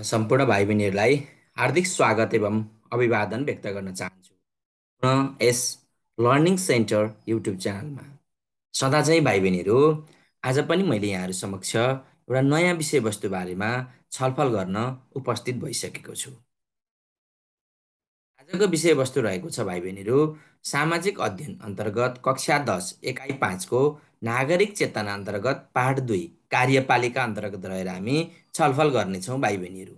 सम्पूर्ण भाइ बहिनीहरूलाई हार्दिक स्वागत एवं अभिवादन व्यक्त गर्न चाहन्छु र यस लर्निङ सेन्टर युट्युब च्यानलमा सदा चाहिँ भाइ बहिनीहरू आज पनि मैले यहाँहरू समक्ष एउटा नयाँ विषयवस्तु बारेमा छलफल गर्न उपस्थित भइसकेको छु आजको विषयवस्तु रहेको छ भाइ बहिनीहरू सामाजिक अध्ययन अन्तर्गत कक्षा दस एकाइ पाँचको नागरिक चेतना अन्तर्गत पाठ दुई कार्यपालिका अन्तर्गत रहेर हामी छलफल गर्नेछौँ भाइ बहिनीहरू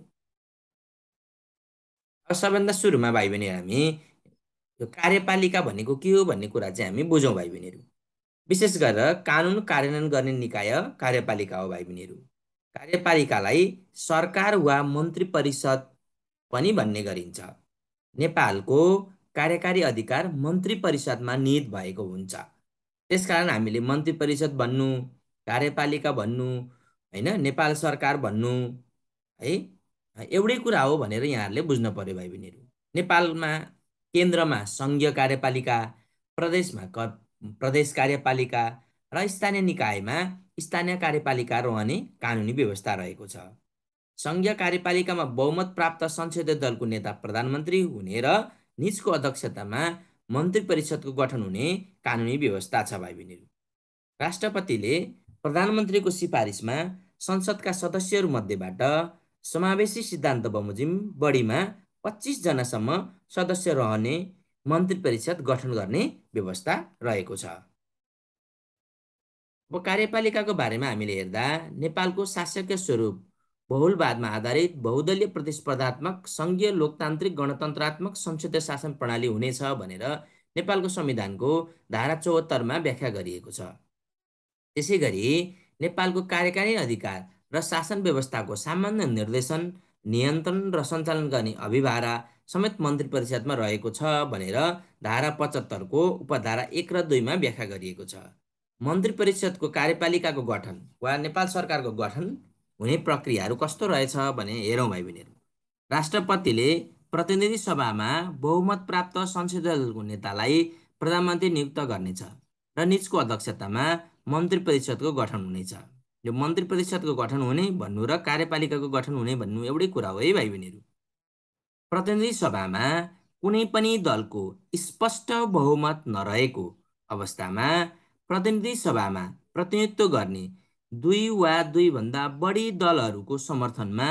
सबैभन्दा सुरुमा भाइ बहिनीहरू हामी यो कार्यपालिका भनेको के हो भन्ने कुरा चाहिँ हामी बुझौँ भाइ बहिनीहरू विशेष गरेर कानुन कार्यान्वयन गर्ने निकाय कार्यपालिका हो भाइ बहिनीहरू कार्यपालिकालाई सरकार वा मन्त्री परिषद पनि भन्ने गरिन्छ नेपालको कार्यकारी अधिकार मन्त्री परिषदमा निहित भएको हुन्छ त्यसकारण हामीले मन्त्री परिषद भन्नु कार्यपालिका भन्नु होइन नेपाल सरकार भन्नु है एउटै कुरा हो भनेर यहाँहरूले बुझ्न पर्यो भाइ बहिनीहरू नेपालमा केन्द्रमा सङ्घीय कार्यपालिका प्रदेशमा क प्रदेश कार्यपालिका र स्थानीय निकायमा स्थानीय कार्यपालिका रहने कानुनी व्यवस्था रहेको छ सङ्घीय कार्यपालिकामा बहुमत प्राप्त संसदीय दलको नेता प्रधानमन्त्री हुने र निजको अध्यक्षतामा मन्त्री परिषदको गठन हुने कानुनी व्यवस्था छ भाइ बहिनीहरू राष्ट्रपतिले प्रधानमन्त्रीको सिफारिसमा संसदका सदस्यहरूमध्येबाट समावेशी सिद्धान्त बमोजिम बढीमा पच्चिसजनासम्म सदस्य रहने मन्त्री परिषद गठन गर्ने व्यवस्था रहेको छ अब कार्यपालिकाको बारेमा हामीले हेर्दा नेपालको शासकीय स्वरूप बहुलवादमा आधारित बहुदलीय प्रतिस्पर्धात्मक सङ्घीय लोकतान्त्रिक गणतन्त्रात्मक संसदीय शासन प्रणाली हुनेछ भनेर नेपालको संविधानको धारा चौहत्तरमा व्याख्या गरिएको छ त्यसै गरी नेपालको कार्यकारी अधिकार र शासन व्यवस्थाको सामान्य निर्देशन नियन्त्रण र सञ्चालन गर्ने अभिभारा समेत मन्त्री परिषदमा रहेको छ भनेर धारा पचहत्तरको उपधारा एक र दुईमा व्याख्या गरिएको छ मन्त्री परिषदको कार्यपालिकाको गठन वा नेपाल सरकारको गठन हुने प्रक्रियाहरू कस्तो रहेछ भने हेरौँ भाइ बहिनीहरू राष्ट्रपतिले प्रतिनिधि सभामा बहुमत प्राप्त संसदीय दलको नेतालाई प्रधानमन्त्री नियुक्त गर्नेछ र निजको अध्यक्षतामा मन्त्री परिषदको गठन हुनेछ यो मन्त्री परिषदको गठन हुने भन्नु र कार्यपालिकाको गठन हुने भन्नु एउटै कुरा हो है भाइ बहिनीहरू प्रतिनिधि सभामा कुनै पनि दलको स्पष्ट बहुमत नरहेको अवस्थामा प्रतिनिधि सभामा प्रतिनिधित्व गर्ने दुई वा दुईभन्दा बढी दलहरूको समर्थनमा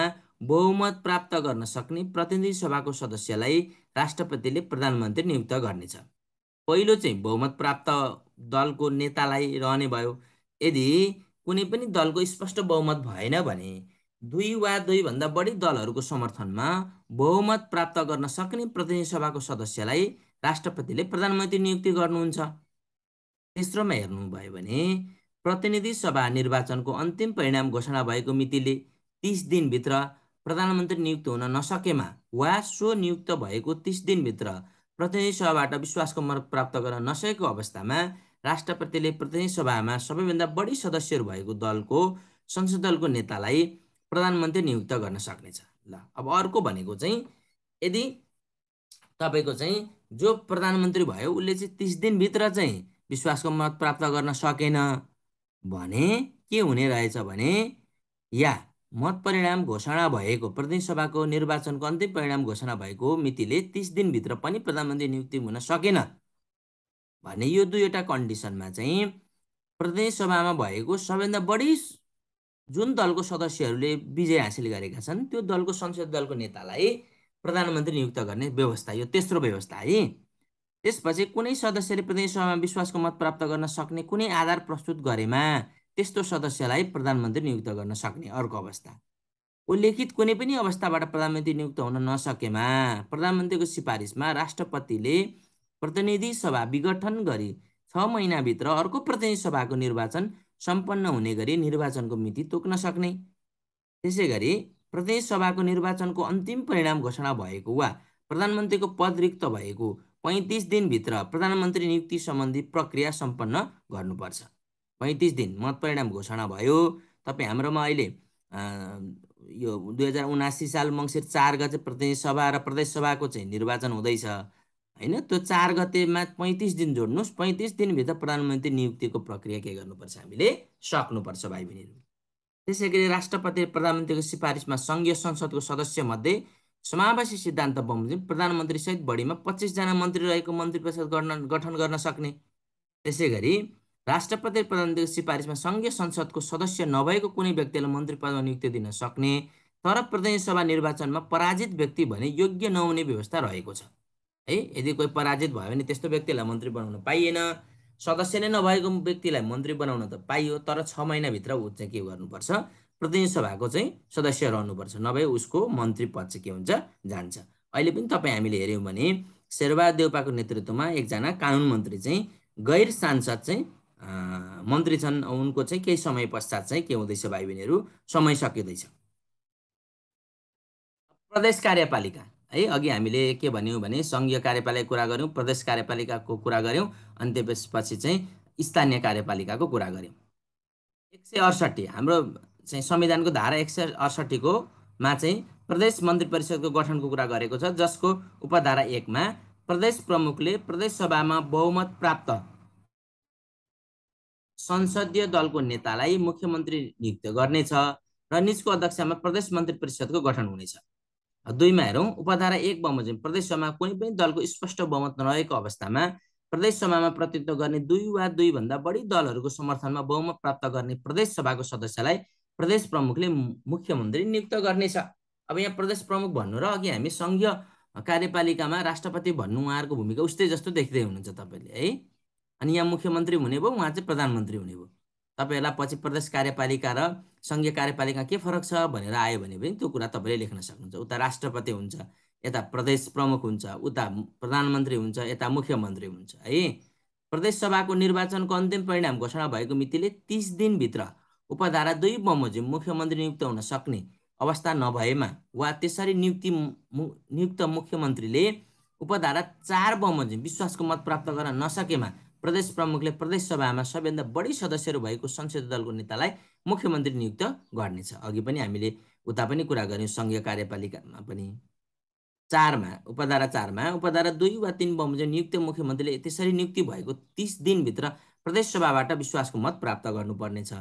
बहुमत प्राप्त गर्न सक्ने प्रतिनिधि सभाको सदस्यलाई राष्ट्रपतिले प्रधानमन्त्री नियुक्त गर्नेछ पहिलो चाहिँ बहुमत प्राप्त दलको नेतालाई रहने भयो यदि कुनै पनि दलको स्पष्ट बहुमत भएन भने दुई वा दुई दुईभन्दा बढी दलहरूको समर्थनमा बहुमत प्राप्त गर्न सक्ने प्रतिनिधि सभाको सदस्यलाई राष्ट्रपतिले प्रधानमन्त्री नियुक्ति गर्नुहुन्छ तेस्रोमा हेर्नुभयो भने प्रतिनिधि सभा निर्वाचनको अन्तिम परिणाम घोषणा भएको मितिले तिस दिनभित्र प्रधानमन्त्री नियुक्त हुन नसकेमा वा सो नियुक्त भएको तिस दिनभित्र प्रतिनिधि सभाबाट विश्वासको मत प्राप्त गर्न नसकेको अवस्थामा राष्ट्रपतिले प्रतिनिधि सभामा सबैभन्दा बढी सदस्यहरू भएको दलको संसद दलको नेतालाई प्रधानमन्त्री नियुक्त गर्न सक्नेछ ल अब अर्को भनेको चाहिँ यदि तपाईँको चाहिँ जो प्रधानमन्त्री भयो उसले चाहिँ तिस दिनभित्र चाहिँ विश्वासको मत प्राप्त गर्न सकेन भने के हुने रहेछ भने या मत परिणाम घोषणा भएको प्रदेशसभाको निर्वाचनको अन्तिम परिणाम घोषणा भएको मितिले तिस दिनभित्र पनि प्रधानमन्त्री नियुक्ति हुन सकेन भने यो दुईवटा कन्डिसनमा चाहिँ प्रदेशसभामा भएको सबैभन्दा बढी जुन दलको सदस्यहरूले विजय हासिल गरेका छन् त्यो दलको संसद दलको नेतालाई प्रधानमन्त्री नियुक्त गर्ने व्यवस्था यो तेस्रो व्यवस्था है त्यसपछि कुनै सदस्यले प्रदेशसभामा विश्वासको मत प्राप्त गर्न सक्ने कुनै आधार प्रस्तुत गरेमा त्यस्तो सदस्यलाई प्रधानमन्त्री नियुक्त गर्न सक्ने अर्को अवस्था उल्लेखित कुनै पनि अवस्थाबाट प्रधानमन्त्री नियुक्त हुन नसकेमा प्रधानमन्त्रीको सिफारिसमा राष्ट्रपतिले प्रतिनिधि सभा विघटन गरी छ महिनाभित्र अर्को प्रतिनिधि सभाको निर्वाचन सम्पन्न हुने गरी निर्वाचनको मिति तोक्न सक्ने त्यसै गरी प्रतिनिधि सभाको निर्वाचनको अन्तिम परिणाम घोषणा भएको वा प्रधानमन्त्रीको पद रिक्त भएको पैँतिस दिनभित्र प्रधानमन्त्री नियुक्ति सम्बन्धी प्रक्रिया सम्पन्न गर्नुपर्छ पैँतिस दिन मतपरिणाम घोषणा भयो तपाईँ हाम्रोमा अहिले यो दुई हजार उनासी साल मङ्सिर चार गते प्रतिनिधि सभा र प्रदेश सभाको चाहिँ निर्वाचन हुँदैछ होइन त्यो चार गतेमा पैँतिस दिन जोड्नुहोस् पैँतिस दिनभित्र प्रधानमन्त्री नियुक्तिको प्रक्रिया के गर्नुपर्छ हामीले सक्नुपर्छ भाइ बहिनीहरू त्यसै गरी राष्ट्रपति प्रधानमन्त्रीको सिफारिसमा सङ्घीय संसदको सदस्यमध्ये समावेशी सिद्धान्त बमोजिम प्रधानमन्त्रीसहित बढीमा पच्चिसजना मन्त्री रहेको मन्त्री परिषद गठन गर्न सक्ने त्यसै गरी राष्ट्रपति प्रधानमन्त्रीको सिफारिसमा सङ्घीय संसदको सदस्य नभएको कुनै व्यक्तिलाई मन्त्री पदमा नियुक्ति दिन सक्ने तर प्रतिनिधि सभा निर्वाचनमा पराजित व्यक्ति भने योग्य नहुने व्यवस्था रहेको छ है यदि कोही पराजित भयो भने त्यस्तो व्यक्तिलाई मन्त्री बनाउन पाइएन सदस्य नै नभएको व्यक्तिलाई मन्त्री बनाउन त पाइयो तर छ महिनाभित्र ऊ चाहिँ के गर्नुपर्छ प्रतिनिधि सभाको चाहिँ सदस्य रहनुपर्छ नभए उसको मन्त्री पद चाहिँ के हुन्छ जान्छ अहिले पनि तपाईँ हामीले हेऱ्यौँ भने शेरबहादुर नेतृत्वमा एकजना कानुन मन्त्री चाहिँ गैर सांसद चाहिँ मन्त्री छन् उनको चाहिँ केही समय पश्चात चाहिँ के हुँदैछ भाइ बहिनीहरू समय सकिँदैछ प्रदेश कार्यपालिका है अघि हामीले के भन्यौँ भने सङ्घीय कार्यपालिका कुरा गऱ्यौँ प्रदेश कार्यपालिकाको कुरा गऱ्यौँ अनि त्यसपछि चाहिँ स्थानीय कार्यपालिकाको कुरा गऱ्यौँ एक सय अडसट्ठी हाम्रो चाहिँ संविधानको धारा एक सय अडसट्ठीकोमा चाहिँ प्रदेश मन्त्री परिषदको गठनको कुरा गरेको छ जसको उपधारा एकमा प्रदेश प्रमुखले प्रदेश सभामा बहुमत प्राप्त संसदीय दलको नेतालाई मुख्यमन्त्री नियुक्त गर्नेछ र निजको अध्यक्षमा प्रदेश मन्त्री परिषदको गठन हुनेछ दुईमा हेरौँ उपधारा एक बमोजिम प्रदेश सभामा कुनै पनि दलको स्पष्ट बहुमत नरहेको अवस्थामा प्रदेश सभामा प्रतिनिधित्व गर्ने दुई वा दुईभन्दा बढी दलहरूको समर्थनमा बहुमत प्राप्त गर्ने प्रदेश सभाको सदस्यलाई प्रदेश प्रमुखले मुख्यमन्त्री नियुक्त गर्नेछ अब यहाँ प्रदेश प्रमुख भन्नु र अघि हामी सङ्घीय कार्यपालिकामा राष्ट्रपति भन्नु उहाँहरूको भूमिका उस्तै जस्तो देख्दै हुनुहुन्छ तपाईँले है अनि यहाँ मुख्यमन्त्री हुने भयो उहाँ चाहिँ प्रधानमन्त्री हुने भयो तपाईँहरूलाई पछि प्रदेश कार्यपालिका र सङ्घीय कार्यपालिका के फरक छ भनेर आयो भने पनि त्यो कुरा तपाईँले लेख्न सक्नुहुन्छ उता राष्ट्रपति हुन्छ यता प्रदेश प्रमुख हुन्छ उता प्रधानमन्त्री हुन्छ यता मुख्यमन्त्री हुन्छ है प्रदेश सभाको निर्वाचनको अन्तिम परिणाम घोषणा भएको मितिले तिस दिनभित्र उपधारा दुई बमोजिम मुख्यमन्त्री नियुक्त हुन सक्ने अवस्था नभएमा वा त्यसरी नियुक्ति नियुक्त मुख्यमन्त्रीले उपधारा चार बमोजिम विश्वासको मत प्राप्त गर्न नसकेमा प्रदेश प्रमुखले प्रदेश सभामा सबैभन्दा बढी सदस्यहरू भएको संसदीय दलको नेतालाई मुख्यमन्त्री नियुक्त गर्नेछ अघि पनि हामीले उता पनि कुरा गऱ्यौँ सङ्घीय कार्यपालिकामा पनि चारमा उपधारा चारमा उपधारा दुई वा तिन बमोजिम नियुक्त मुख्यमन्त्रीले त्यसरी नियुक्ति भएको तिस दिनभित्र प्रदेश सभाबाट विश्वासको मत प्राप्त गर्नुपर्नेछ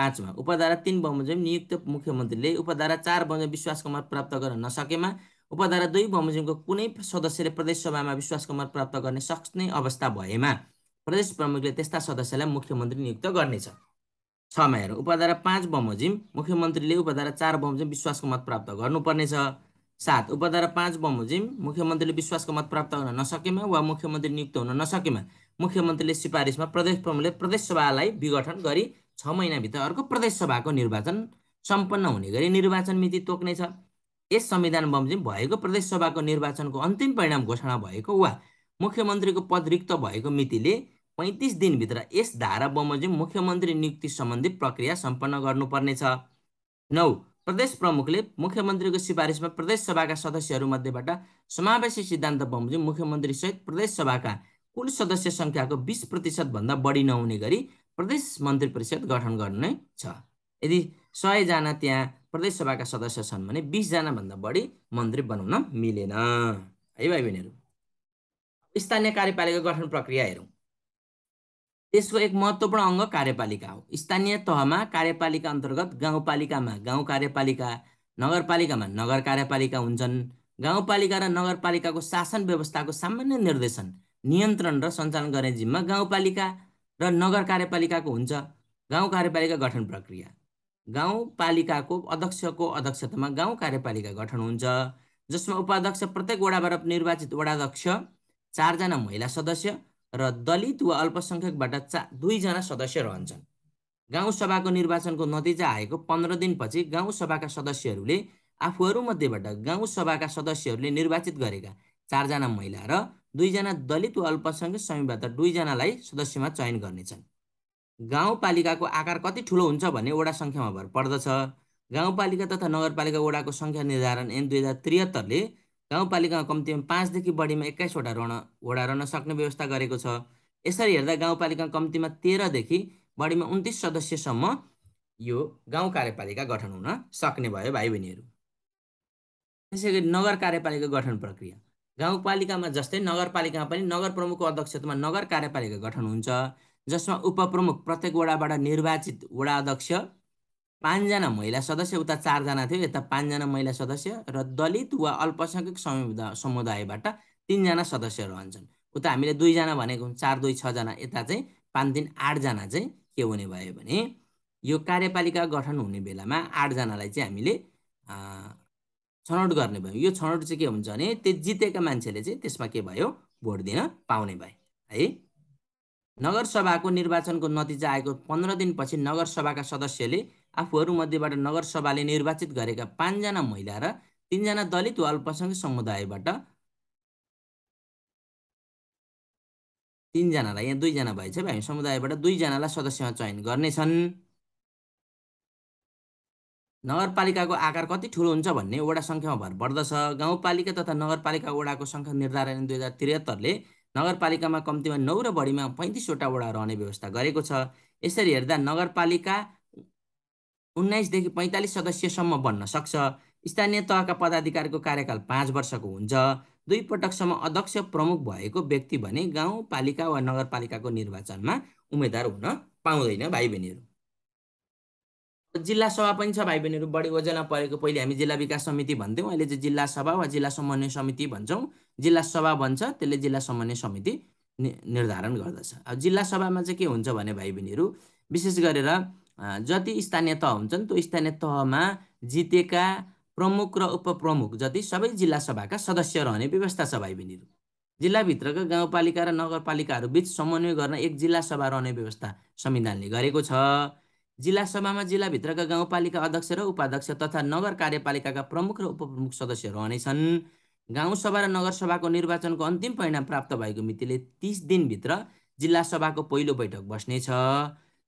पाँचमा उपधारा तिन बमोजिम नियुक्त मुख्यमन्त्रीले उपधारा चार बमोजिम विश्वासको मत प्राप्त गर्न नसकेमा उपधारा दुई बमोजिमको कुनै सदस्यले प्रदेश सभामा विश्वासको मत प्राप्त गर्ने सक्ने अवस्था भएमा प्रदेश प्रमुखले त्यस्ता सदस्यलाई मुख्यमन्त्री नियुक्त गर्नेछ छमा हेर उपधारा पाँच बमोजिम मुख्यमन्त्रीले उपधारा चार बमोजिम विश्वासको मत प्राप्त गर्नुपर्नेछ सात उपधारा पाँच बमोजिम मुख्यमन्त्रीले विश्वासको मत प्राप्त गर्न नसकेमा वा मुख्यमन्त्री नियुक्त हुन नसकेमा मुख्यमन्त्रीले सिफारिसमा प्रदेश प्रमुखले प्रदेश सभालाई विघटन गरी छ महिनाभित्र अर्को प्रदेश सभाको निर्वाचन सम्पन्न हुने गरी निर्वाचन मिति तोक्नेछ यस संविधान बमोजिम भएको प्रदेश सभाको निर्वाचनको अन्तिम परिणाम घोषणा भएको वा मुख्यमन्त्रीको पद रिक्त भएको मितिले पैँतिस दिनभित्र यस धारा बमोजिम मुख्यमन्त्री नियुक्ति सम्बन्धी प्रक्रिया सम्पन्न गर्नुपर्नेछ नौ प्रदेश प्रमुखले मुख्यमन्त्रीको सिफारिसमा प्रदेश सभाका सदस्यहरूमध्येबाट समावेशी सिद्धान्त बमोजिम मुख्यमन्त्री सहित प्रदेश सभाका कुल सदस्य सङ्ख्याको बिस प्रतिशतभन्दा बढी नहुने गरी प्रदेश मन्त्री परिषद गठन गर्ने छ यदि सयजना त्यहाँ प्रदेश सभाका सदस्य छन् भने बिसजनाभन्दा बढी मन्त्री बनाउन मिलेन है भाइ बहिनीहरू स्थानीय कार्यपालिका गठन प्रक्रिया हेरौँ त्यसको एक महत्त्वपूर्ण अङ्ग कार्यपालिका हो स्थानीय तहमा कार्यपालिका अन्तर्गत गाउँपालिकामा गाउँ कार्यपालिका नगरपालिकामा नगर कार्यपालिका हुन्छन् गाउँपालिका र नगरपालिकाको शासन व्यवस्थाको सामान्य निर्देशन नियन्त्रण र सञ्चालन गर्ने जिम्मा गाउँपालिका र नगर कार्यपालिकाको हुन्छ गाउँ कार्यपालिका गठन प्रक्रिया गाउँपालिकाको अध्यक्षको अध्यक्षतामा गाउँ कार्यपालिका गठन हुन्छ जसमा उपाध्यक्ष प्रत्येक वडाबाट निर्वाचित वडाध्यक्ष चारजना महिला सदस्य र दलित वा अल्पसङ्ख्यकबाट चा दुईजना सदस्य रहन्छन् गाउँ सभाको निर्वाचनको नतिजा आएको पन्ध्र दिनपछि गाउँ सभाका सदस्यहरूले आफूहरूमध्येबाट गाउँ सभाका सदस्यहरूले निर्वाचित गरेका चारजना महिला र दुईजना दलित वा अल्पसङ्ख्यक समयबाट दुईजनालाई सदस्यमा चयन गर्नेछन् गाउँपालिकाको आकार कति ठुलो हुन्छ भन्ने वडा सङ्ख्यामा भर पर्दछ गाउँपालिका तथा नगरपालिका वडाको सङ्ख्या निर्धारण एन दुई हजार त्रिहत्तरले गाउँपालिकामा कम्तीमा पाँचदेखि बढीमा एक्काइसवटा रहन वडा रहन सक्ने व्यवस्था गरेको छ यसरी हेर्दा गाउँपालिका कम्तीमा तेह्रदेखि बढीमा उन्तिस सदस्यसम्म यो गाउँ कार्यपालिका गठन हुन सक्ने भयो भाइ बहिनीहरू त्यसै गरी नगर कार्यपालिका गठन प्रक्रिया गाउँपालिकामा जस्तै नगरपालिकामा पनि नगर प्रमुखको अध्यक्षतामा नगर कार्यपालिका गठन हुन्छ जसमा उपप्रमुख प्रत्येक वडाबाट निर्वाचित वडा अध्यक्ष पाँचजना महिला सदस्य उता चारजना थियो यता पाँचजना महिला सदस्य र दलित वा अल्पसङ्ख्यक समुदाय समुदायबाट तिनजना सदस्य रहन्छन् उता हामीले दुईजना भनेको चार दुई छजना यता चाहिँ पाँच दिन आठजना चाहिँ के हुने भयो भने यो कार्यपालिका गठन हुने बेलामा आठजनालाई चाहिँ हामीले छनौट गर्ने भयो यो छनौट चाहिँ के हुन्छ भने त्यो जितेका मान्छेले चाहिँ त्यसमा के भयो भोट दिन पाउने भए है नगरसभाको निर्वाचनको नतिजा आएको पन्ध्र दिनपछि नगरसभाका सदस्यले मध्येबाट नगरसभाले निर्वाचित गरेका पाँचजना महिला र तिनजना दलित वा अल्पसङ्ख्यक समुदायबाट तिनजनालाई यहाँ दुईजना भएछ हामी समुदायबाट दुईजनालाई सदस्यमा चयन गर्नेछन् नगरपालिकाको आकार कति ठुलो हुन्छ भन्ने वडा सङ्ख्यामा भर पर्दछ गाउँपालिका तथा नगरपालिका वडाको सङ्ख्या निर्धारण दुई हजार त्रिहत्तरले नगरपालिकामा कम्तीमा नौ र बढीमा पैँतिसवटा वडा रहने व्यवस्था गरेको छ यसरी हेर्दा नगरपालिका उन्नाइसदेखि पैँतालिस सदस्यसम्म बन्न सक्छ स्थानीय तहका पदाधिकारीको कार्यकाल पाँच वर्षको हुन्छ दुई पटकसम्म अध्यक्ष प्रमुख भएको व्यक्ति भने गाउँपालिका वा नगरपालिकाको निर्वाचनमा उम्मेद्वार हुन पाउँदैन भाइ बहिनीहरू जिल्ला सभा पनि छ भाइ बहिनीहरू बढी ओजना परेको पहिले हामी जिल्ला विकास समिति भन्थ्यौँ अहिले चाहिँ जिल्ला सभा वा जिल्ला समन्वय समिति भन्छौँ जिल्ला सभा भन्छ त्यसले जिल्ला समन्वय समिति निर्धारण गर्दछ अब जिल्ला सभामा चाहिँ के हुन्छ भने भाइ बहिनीहरू विशेष गरेर जति स्थानीय तह हुन्छन् त्यो स्थानीय तहमा जितेका प्रमुख र उपप्रमुख जति सबै जिल्ला सभाका सदस्य रहने व्यवस्था छ भाइ बहिनीहरू जिल्लाभित्रका गाउँपालिका र नगरपालिकाहरू बिच समन्वय गर्न एक जिल्ला सभा रहने व्यवस्था संविधानले गरेको छ जिल्ला सभामा जिल्लाभित्रका गाउँपालिका अध्यक्ष र उपाध्यक्ष तथा नगर कार्यपालिकाका प्रमुख र उपप्रमुख सदस्य रहनेछन् गाउँसभा र नगरसभाको निर्वाचनको अन्तिम परिणाम प्राप्त भएको मितिले तिस दिनभित्र जिल्ला सभाको पहिलो बैठक बस्नेछ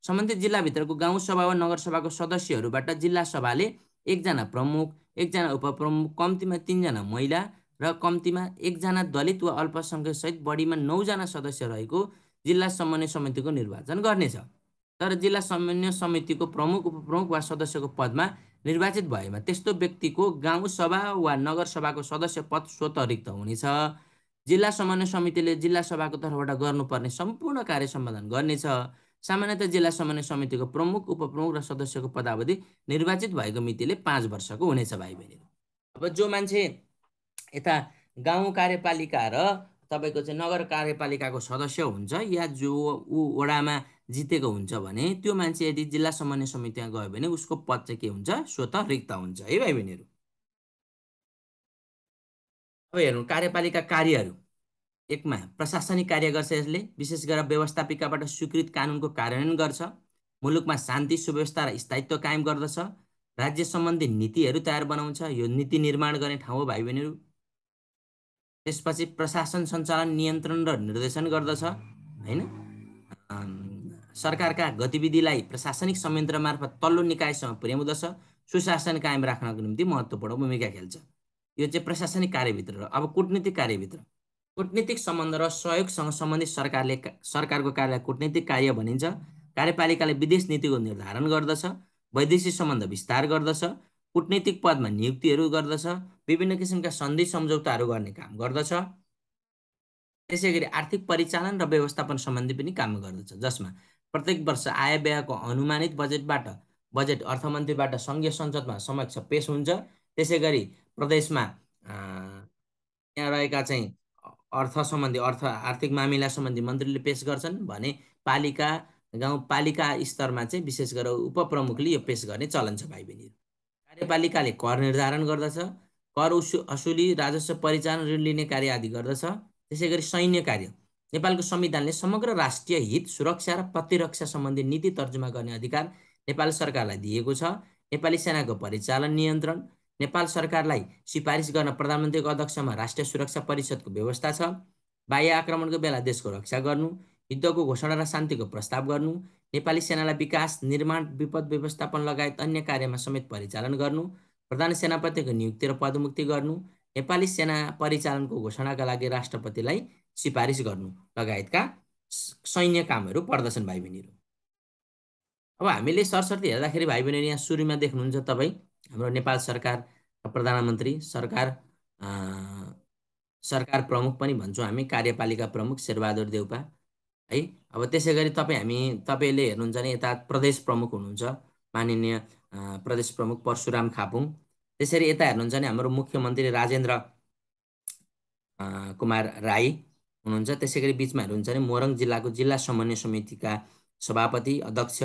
सम्बन्धित जिल्लाभित्रको गाउँ सभा वा नगरसभाको सदस्यहरूबाट जिल्ला सभाले एकजना प्रमुख एकजना उपप्रमुख कम्तीमा तिनजना महिला र कम्तीमा एकजना दलित वा अल्पसङ्ख्यक अल्पसङ्ख्यकसहित बढीमा नौजना सदस्य रहेको जिल्ला समन्वय समितिको निर्वाचन गर्नेछ तर जिल्ला समन्वय समितिको प्रमुख उपप्रमुख वा सदस्यको पदमा निर्वाचित भएमा त्यस्तो व्यक्तिको गाउँ सभा वा नगरसभाको सदस्य पद स्वत रिक्त हुनेछ जिल्ला समन्वय समितिले जिल्ला सभाको तर्फबाट गर्नुपर्ने सम्पूर्ण कार्य सम्पादन गर्नेछ सामान्यतः जिल्ला समन्वय समितिको प्रमुख उपप्रमुख र सदस्यको पदावधि निर्वाचित भएको मितिले पाँच वर्षको हुनेछ भाइ बहिनीहरू अब जो मान्छे यता गाउँ कार्यपालिका र तपाईँको चाहिँ नगर कार्यपालिकाको सदस्य हुन्छ या जो ऊ वडामा जितेको हुन्छ भने त्यो मान्छे यदि जिल्ला समन्वय समितिमा गयो भने उसको पद चाहिँ के हुन्छ स्वत रिक्त हुन्छ है भाइ बहिनीहरू अब हेर्नु कार्यपालिका कार्यहरू एकमा प्रशासनिक कार्य गर्छ यसले विशेष गरेर व्यवस्थापिकाबाट स्वीकृत कानुनको कार्यान्वयन गर्छ मुलुकमा शान्ति सुव्यवस्था र स्थायित्व कायम गर्दछ राज्य सम्बन्धी नीतिहरू तयार बनाउँछ यो नीति निर्माण गर्ने ठाउँ हो भाइ बहिनीहरू त्यसपछि प्रशासन सञ्चालन नियन्त्रण र निर्देशन गर्दछ होइन सरकारका गतिविधिलाई प्रशासनिक संयन्त्र मार्फत तल्लो निकायसम्म पुर्याउँदछ सुशासन कायम राख्नको निम्ति महत्त्वपूर्ण भूमिका खेल्छ यो चाहिँ प्रशासनिक कार्यभित्र र अब कुटनीतिक कार्यभित्र कुटनीतिक सम्बन्ध र सहयोगसँग सम्बन्धित सरकारले सरकारको कार्य कुटनीतिक कार्य भनिन्छ कार्यपालिकाले विदेश नीतिको निर्धारण गर्दछ वैदेशिक सम्बन्ध विस्तार गर्दछ कुटनीतिक पदमा नियुक्तिहरू गर्दछ विभिन्न किसिमका सन्धि सम्झौताहरू गर्ने काम गर्दछ त्यसै गरी आर्थिक परिचालन र व्यवस्थापन सम्बन्धी पनि काम गर्दछ जसमा प्रत्येक वर्ष आय व्ययको अनुमानित बजेटबाट बजेट अर्थमन्त्रीबाट सङ्घीय संसदमा समक्ष पेश हुन्छ त्यसै गरी प्रदेशमा यहाँ रहेका चाहिँ अर्थ सम्बन्धी अर्थ आर्थिक मामिला सम्बन्धी मन्त्रीले पेस गर्छन् भने पालिका गाउँपालिका स्तरमा चाहिँ विशेष गरेर उपप्रमुखले यो पेस गर्ने चलन छ भाइ बहिनी कार्यपालिकाले कर निर्धारण गर्दछ कर उसु असुली राजस्व परिचालन ऋण लिने कार्य आदि गर्दछ त्यसै गरी सैन्य कार्य नेपालको संविधानले समग्र राष्ट्रिय हित सुरक्षा र प्रतिरक्षा सम्बन्धी नीति तर्जुमा गर्ने अधिकार नेपाल सरकारलाई दिएको छ नेपाली सेनाको परिचालन नियन्त्रण नेपाल सरकारलाई सिफारिस गर्न प्रधानमन्त्रीको अध्यक्षमा राष्ट्रिय सुरक्षा परिषदको व्यवस्था छ बाह्य आक्रमणको बेला देशको रक्षा गर्नु युद्धको घोषणा र शान्तिको प्रस्ताव गर्नु नेपाली सेनालाई विकास निर्माण विपद व्यवस्थापन लगायत अन्य कार्यमा समेत परिचालन गर्नु प्रधान सेनापतिको नियुक्ति र पदमुक्ति गर्नु नेपाली सेना परिचालनको घोषणाका लागि राष्ट्रपतिलाई सिफारिस गर्नु लगायतका सैन्य कामहरू पर्दछन् भाइ बहिनीहरू अब हामीले सरस्वती हेर्दाखेरि भाइ बहिनीहरू यहाँ सुरुमा देख्नुहुन्छ तपाईँ हाम्रो नेपाल सरकार प्रधानमन्त्री सरकार सरकार प्रमुख पनि भन्छौँ हामी कार्यपालिका प्रमुख शेरबहादुर देउपा है अब त्यसै गरी तपाईँ हामी तपाईँले हेर्नुहुन्छ भने यता प्रदेश प्रमुख हुनुहुन्छ माननीय प्रदेश प्रमुख परशुराम खापुङ त्यसरी यता हेर्नुहुन्छ भने हाम्रो मुख्यमन्त्री राजेन्द्र कुमार राई हुनुहुन्छ त्यसै गरी बिचमा हेर्नुहुन्छ भने मोरङ जिल्लाको जिल्ला समन्वय समितिका सभापति अध्यक्ष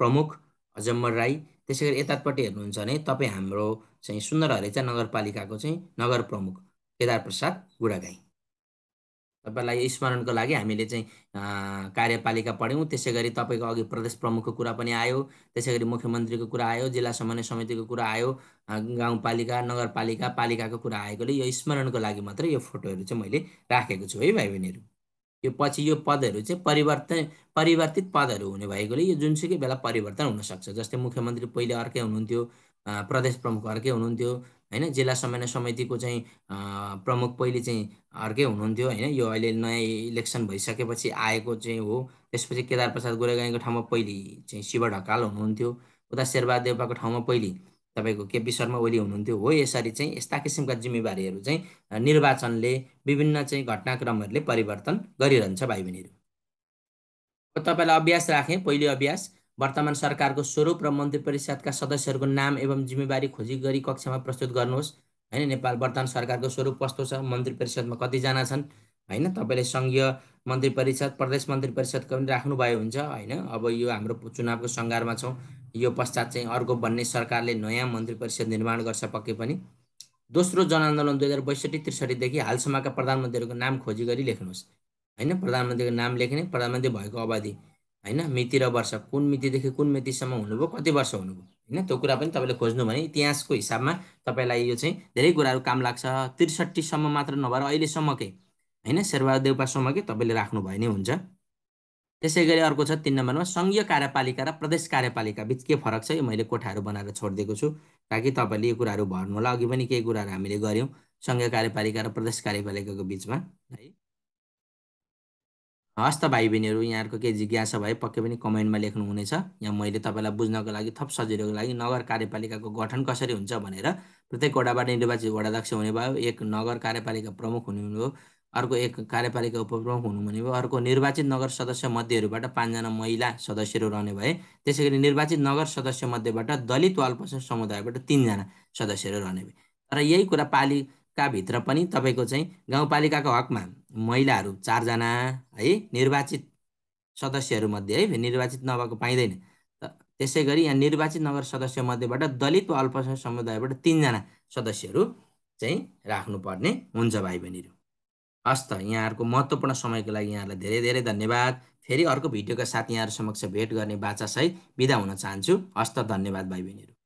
प्रमुख अजम्मर राई त्यसै गरी यतापट्टि हेर्नुहुन्छ भने तपाईँ हाम्रो चाहिँ सुन्दर हरेचा नगरपालिकाको चाहिँ नगर प्रमुख केदार प्रसाद गुडागाई तपाईँलाई स्मरणको लागि हामीले चाहिँ कार्यपालिका पढ्यौँ त्यसै गरी तपाईँको अघि प्रदेश प्रमुखको कुरा पनि आयो त्यसै गरी मुख्यमन्त्रीको कुरा आयो जिल्ला समन्वय समितिको कुरा आयो गाउँपालिका नगरपालिका पालिकाको कुरा आएकोले यो स्मरणको लागि मात्रै यो फोटोहरू चाहिँ मैले राखेको छु है भाइ बहिनीहरू यो पछि यो पदहरू चाहिँ परिवर्तन परिवर्तित पदहरू हुने भएकोले यो जुनसुकै बेला परिवर्तन हुनसक्छ जस्तै मुख्यमन्त्री पहिले अर्कै हुनुहुन्थ्यो प्रदेश प्रमुख अर्कै हुनुहुन्थ्यो होइन जिल्ला समन्वय समितिको चाहिँ प्रमुख पहिले चाहिँ अर्कै हुनुहुन्थ्यो होइन यो अहिले नयाँ इलेक्सन भइसकेपछि आएको चाहिँ हो त्यसपछि केदार प्रसाद गोरेगाईको ठाउँमा पहिले चाहिँ शिव ढकाल हुनुहुन्थ्यो उता शेरबहादेवपाको ठाउँमा पहिले तपाईँको केपी शर्मा ओली हुनुहुन्थ्यो हो यसरी चाहिँ यस्ता किसिमका जिम्मेवारीहरू चाहिँ निर्वाचनले विभिन्न चाहिँ घटनाक्रमहरूले परिवर्तन गरिरहन्छ भाइ बहिनीहरू तपाईँलाई अभ्यास राखेँ पहिलो अभ्यास वर्तमान सरकारको स्वरूप र मन्त्री परिषदका सदस्यहरूको नाम एवं जिम्मेवारी खोजी गरी कक्षामा प्रस्तुत गर्नुहोस् होइन नेपाल वर्तमान सरकारको स्वरूप कस्तो छ मन्त्री परिषदमा कतिजना छन् होइन तपाईँले सङ्घीय मन्त्री परिषद प्रदेश मन्त्री परिषदको पनि राख्नुभयो हुन्छ होइन अब यो हाम्रो चुनावको सङ्घारमा छौँ यो पश्चात चाहिँ अर्को बन्ने सरकारले नयाँ मन्त्री परिषद निर्माण गर्छ पक्कै पनि दोस्रो जनआन्दोलन दुई हजार बैसठी त्रिसठीदेखि हालसम्मका प्रधानमन्त्रीहरूको नाम खोजी गरी लेख्नुहोस् होइन प्रधानमन्त्रीको नाम लेख्ने प्रधानमन्त्री भएको अवधि होइन मिति र वर्ष कुन मितिदेखि कुन मितिसम्म हुनुभयो कति वर्ष हुनुभयो होइन त्यो कुरा पनि तपाईँले खोज्नु भने इतिहासको हिसाबमा तपाईँलाई यो चाहिँ धेरै कुराहरू काम लाग्छ त्रिसठीसम्म मात्र नभएर अहिलेसम्मकै होइन शेरबहादेवपासम्मकै तपाईँले राख्नु भए नै हुन्छ त्यसै गरी अर्को छ तिन नम्बरमा सङ्घीय कार्यपालिका र प्रदेश कार्यपालिका बिच के फरक छ यो मैले कोठाहरू बनाएर छोडिदिएको छु ताकि तपाईँले यो कुराहरू भर्नु होला अघि पनि केही कुराहरू हामीले गऱ्यौँ सङ्घीय कार्यपालिका र प्रदेश कार्यपालिकाको बिचमा है हस् त भाइ बहिनीहरू यहाँहरूको केही जिज्ञासा भए पक्कै पनि कमेन्टमा लेख्नुहुनेछ यहाँ मैले तपाईँलाई बुझ्नको लागि थप सजिलोको लागि नगर कार्यपालिकाको गठन कसरी हुन्छ भनेर प्रत्येक वडाबाट निर्वाचित वडाध्यक्ष हुने भयो एक नगर कार्यपालिका प्रमुख हुनुभयो अर्को एक कार्यपालिका उपप्रमुख हुनु भने अर्को निर्वाचित नगर सदस्य मध्येहरूबाट पाँचजना महिला सदस्यहरू रहने भए त्यसै गरी निर्वाचित नगर सदस्य मध्येबाट दलित वा अल्पसंख्यक समुदायबाट तिनजना सदस्यहरू रहने भए तर यही कुरा पालिकाभित्र पनि तपाईँको चाहिँ गाउँपालिकाको हकमा महिलाहरू चारजना है निर्वाचित सदस्यहरूमध्ये है निर्वाचित नभएको पाइँदैन त्यसै गरी यहाँ निर्वाचित नगर सदस्य मध्येबाट दलित वा अल्पसंख्यक समुदायबाट तिनजना सदस्यहरू चाहिँ राख्नुपर्ने हुन्छ भाइ बहिनीहरू हस् त यहाँहरूको महत्त्वपूर्ण समयको लागि यहाँहरूलाई धेरै धेरै धन्यवाद फेरि अर्को भिडियोका साथ यहाँहरू समक्ष भेट गर्ने बाचासहित बिदा हुन चाहन्छु हस्त धन्यवाद भाइ बहिनीहरू